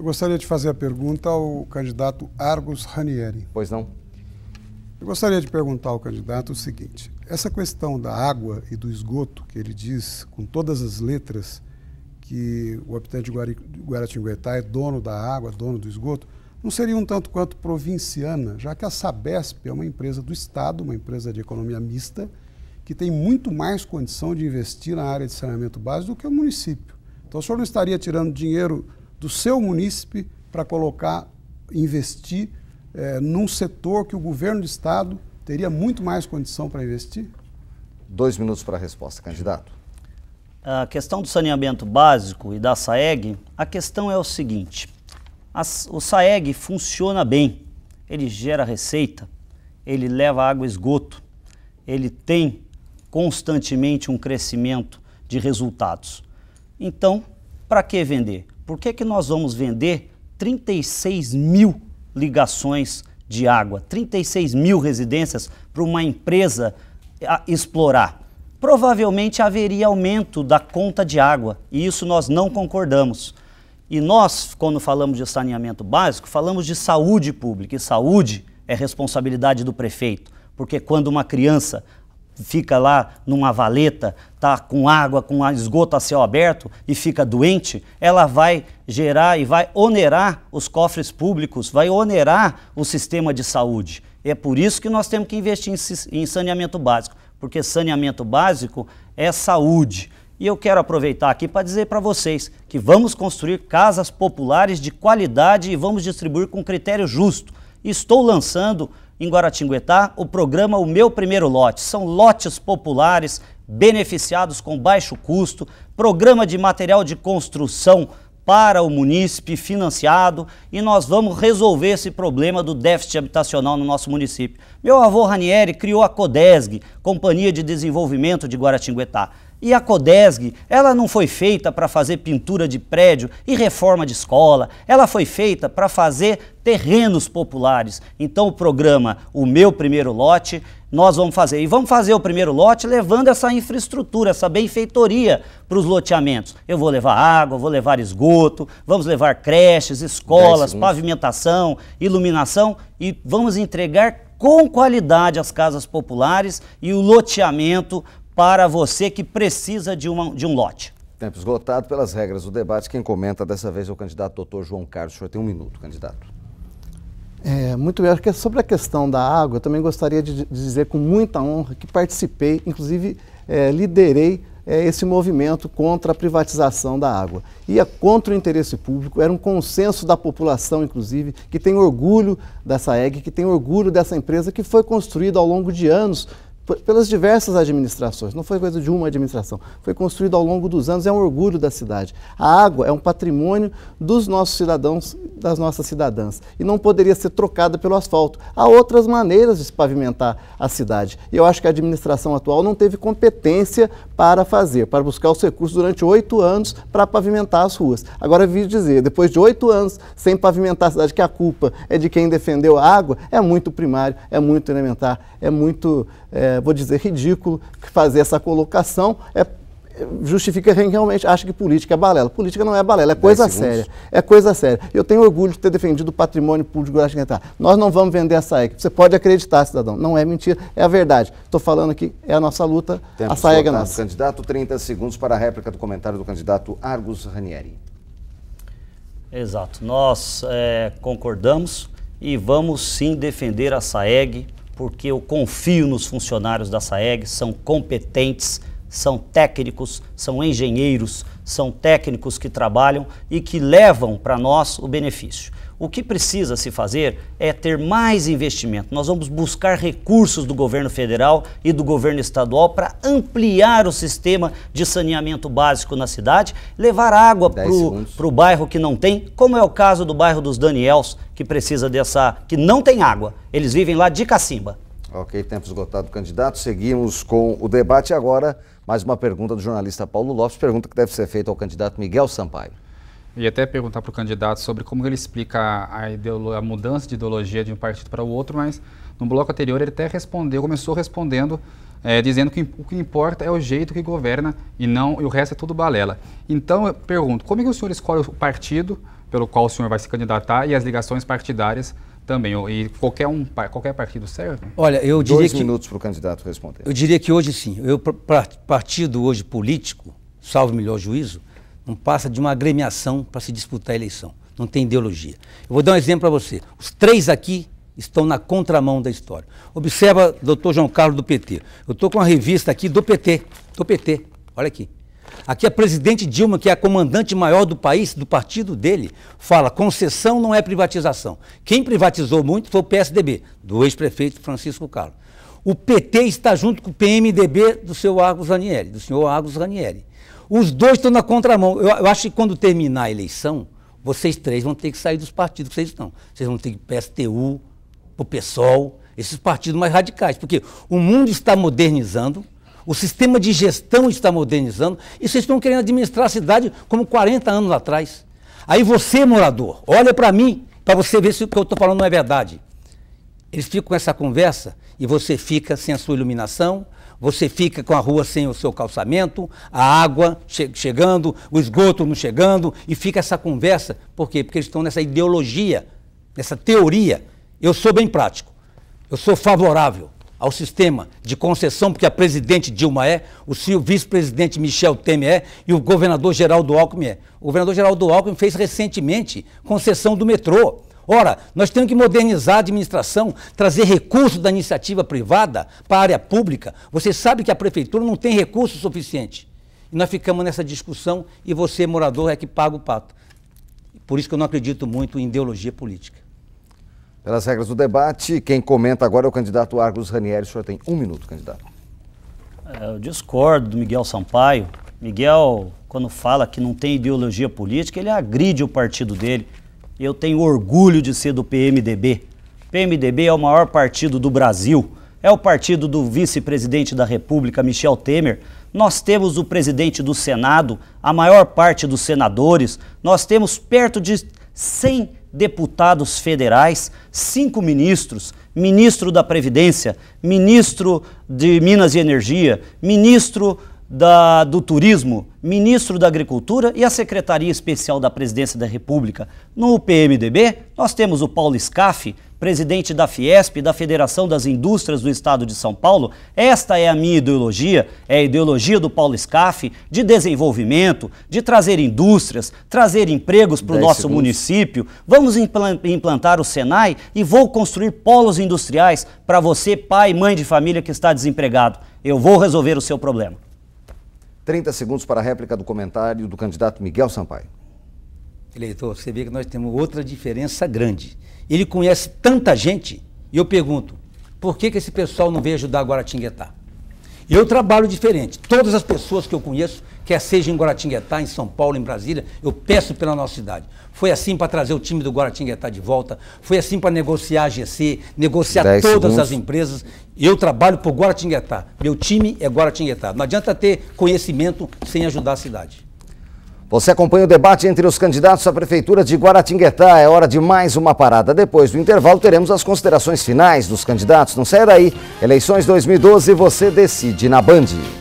Eu gostaria de fazer a pergunta ao candidato Argos Ranieri. Pois não. Eu gostaria de perguntar ao candidato o seguinte: essa questão da água e do esgoto, que ele diz com todas as letras que o habitante de Guaratinguetá é dono da água, dono do esgoto, não seria um tanto quanto provinciana, já que a Sabesp é uma empresa do Estado, uma empresa de economia mista, que tem muito mais condição de investir na área de saneamento básico do que o município. Então o senhor não estaria tirando dinheiro do seu munícipe para colocar, investir é, num setor que o governo do Estado teria muito mais condição para investir? Dois minutos para a resposta, candidato. A questão do saneamento básico e da SAEG, a questão é o seguinte: a, o SAEG funciona bem, ele gera receita, ele leva água e esgoto, ele tem constantemente um crescimento de resultados. Então, para que vender? por que, que nós vamos vender 36 mil ligações de água, 36 mil residências para uma empresa explorar? Provavelmente haveria aumento da conta de água e isso nós não concordamos. E nós, quando falamos de saneamento básico, falamos de saúde pública e saúde é responsabilidade do prefeito, porque quando uma criança fica lá numa valeta, tá com água, com esgoto a céu aberto e fica doente, ela vai gerar e vai onerar os cofres públicos, vai onerar o sistema de saúde. É por isso que nós temos que investir em saneamento básico, porque saneamento básico é saúde. E eu quero aproveitar aqui para dizer para vocês que vamos construir casas populares de qualidade e vamos distribuir com critério justo. Estou lançando em Guaratinguetá o programa O Meu Primeiro Lote. São lotes populares beneficiados com baixo custo, programa de material de construção para o munícipe financiado e nós vamos resolver esse problema do déficit habitacional no nosso município. Meu avô Ranieri criou a CODESG, Companhia de Desenvolvimento de Guaratinguetá. E a CODESG, ela não foi feita para fazer pintura de prédio e reforma de escola, ela foi feita para fazer terrenos populares. Então o programa O Meu Primeiro Lote, nós vamos fazer. E vamos fazer o primeiro lote levando essa infraestrutura, essa benfeitoria para os loteamentos. Eu vou levar água, vou levar esgoto, vamos levar creches, escolas, pavimentação, iluminação e vamos entregar com qualidade as casas populares e o loteamento para você que precisa de, uma, de um lote. Tempo esgotado pelas regras do debate. Quem comenta dessa vez é o candidato doutor João Carlos. O senhor tem um minuto, candidato. É, muito bem. Acho que sobre a questão da água, eu também gostaria de dizer com muita honra que participei, inclusive é, liderei é, esse movimento contra a privatização da água. Ia é contra o interesse público, era um consenso da população, inclusive, que tem orgulho dessa EG, que tem orgulho dessa empresa que foi construída ao longo de anos pelas diversas administrações, não foi coisa de uma administração, foi construído ao longo dos anos, é um orgulho da cidade. A água é um patrimônio dos nossos cidadãos, das nossas cidadãs, e não poderia ser trocada pelo asfalto. Há outras maneiras de se pavimentar a cidade. E eu acho que a administração atual não teve competência para fazer, para buscar os recursos durante oito anos para pavimentar as ruas. Agora, vi dizer, depois de oito anos sem pavimentar a cidade, que a culpa é de quem defendeu a água, é muito primário, é muito elementar, é muito, é, vou dizer, ridículo fazer essa colocação, é justifica quem realmente acha que política é balela. Política não é balela, é coisa séria. É coisa séria. Eu tenho orgulho de ter defendido o patrimônio público de Guaratinguetá. Nós não vamos vender a SAEG. Você pode acreditar, cidadão. Não é mentira, é a verdade. Estou falando aqui, é a nossa luta, Tempo a SAEG é nossa. Candidato, 30 segundos para a réplica do comentário do candidato Argus Ranieri. Exato. Nós é, concordamos e vamos sim defender a SAEG, porque eu confio nos funcionários da SAEG, são competentes, são técnicos, são engenheiros, são técnicos que trabalham e que levam para nós o benefício. O que precisa se fazer é ter mais investimento. Nós vamos buscar recursos do governo federal e do governo estadual para ampliar o sistema de saneamento básico na cidade, levar água para o bairro que não tem, como é o caso do bairro dos Daniels, que precisa dessa. que não tem água. Eles vivem lá de cacimba. Ok, tempo esgotado, candidato. Seguimos com o debate agora. Mais uma pergunta do jornalista Paulo Lopes, pergunta que deve ser feita ao candidato Miguel Sampaio. E até perguntar para o candidato sobre como ele explica a, a mudança de ideologia de um partido para o outro, mas no bloco anterior ele até respondeu, começou respondendo é, dizendo que o que importa é o jeito que governa e não e o resto é tudo balela. Então eu pergunto, como é que o senhor escolhe o partido pelo qual o senhor vai se candidatar e as ligações partidárias também. E qualquer, um, qualquer partido serve? Olha, eu diria Dois que... minutos para o candidato responder. Eu diria que hoje sim. Eu, partido hoje político, salvo melhor juízo, não passa de uma agremiação para se disputar a eleição. Não tem ideologia. Eu vou dar um exemplo para você. Os três aqui estão na contramão da história. Observa, doutor João Carlos do PT. Eu estou com uma revista aqui do PT. Do PT. Olha aqui. Aqui a presidente Dilma, que é a comandante maior do país, do partido dele, fala: concessão não é privatização. Quem privatizou muito foi o PSDB, do ex-prefeito Francisco Carlos. O PT está junto com o PMDB do seu Argos Ranieri, do senhor Argos Ranieri. Os dois estão na contramão. Eu, eu acho que quando terminar a eleição, vocês três vão ter que sair dos partidos que vocês estão. Vocês vão ter que ir para o PSTU, para o PSOL, esses partidos mais radicais. Porque o mundo está modernizando, o sistema de gestão está modernizando e vocês estão querendo administrar a cidade como 40 anos atrás. Aí você, morador, olha para mim para você ver se o que eu estou falando não é verdade. Eles ficam com essa conversa e você fica sem a sua iluminação, você fica com a rua sem o seu calçamento, a água che chegando, o esgoto não chegando, e fica essa conversa. Por quê? Porque eles estão nessa ideologia, nessa teoria. Eu sou bem prático, eu sou favorável ao sistema de concessão, porque a presidente Dilma é, o vice-presidente Michel Temer é e o governador Geraldo Alckmin é. O governador Geraldo Alckmin fez recentemente concessão do metrô. Ora, nós temos que modernizar a administração, trazer recursos da iniciativa privada para a área pública. Você sabe que a prefeitura não tem recurso suficiente. E nós ficamos nessa discussão e você, morador, é que paga o pato. Por isso que eu não acredito muito em ideologia política. Pelas regras do debate, quem comenta agora é o candidato Argos Ranieri. O senhor tem um minuto, candidato. É, eu discordo do Miguel Sampaio. Miguel, quando fala que não tem ideologia política, ele agride o partido dele. Eu tenho orgulho de ser do PMDB. PMDB é o maior partido do Brasil. É o partido do vice-presidente da República, Michel Temer. Nós temos o presidente do Senado, a maior parte dos senadores. Nós temos perto de 100 deputados federais, cinco ministros, ministro da Previdência, ministro de Minas e Energia, ministro da, do Turismo, ministro da Agricultura e a Secretaria Especial da Presidência da República. No PMDB, nós temos o Paulo Scaff, presidente da Fiesp, da Federação das Indústrias do Estado de São Paulo, esta é a minha ideologia, é a ideologia do Paulo Scaff, de desenvolvimento, de trazer indústrias, trazer empregos para o nosso segundos. município. Vamos implantar o Senai e vou construir polos industriais para você, pai, mãe de família que está desempregado. Eu vou resolver o seu problema. 30 segundos para a réplica do comentário do candidato Miguel Sampaio. Eleitor, você vê que nós temos outra diferença grande. Ele conhece tanta gente, e eu pergunto, por que, que esse pessoal não veio ajudar Guaratinguetá? Eu trabalho diferente. Todas as pessoas que eu conheço, quer seja em Guaratinguetá, em São Paulo, em Brasília, eu peço pela nossa cidade. Foi assim para trazer o time do Guaratinguetá de volta, foi assim para negociar a GC, negociar todas segundos. as empresas. Eu trabalho por Guaratinguetá. Meu time é Guaratinguetá. Não adianta ter conhecimento sem ajudar a cidade. Você acompanha o debate entre os candidatos à Prefeitura de Guaratinguetá. É hora de mais uma parada. Depois do intervalo, teremos as considerações finais dos candidatos. Não saia daí. Eleições 2012, você decide na Band.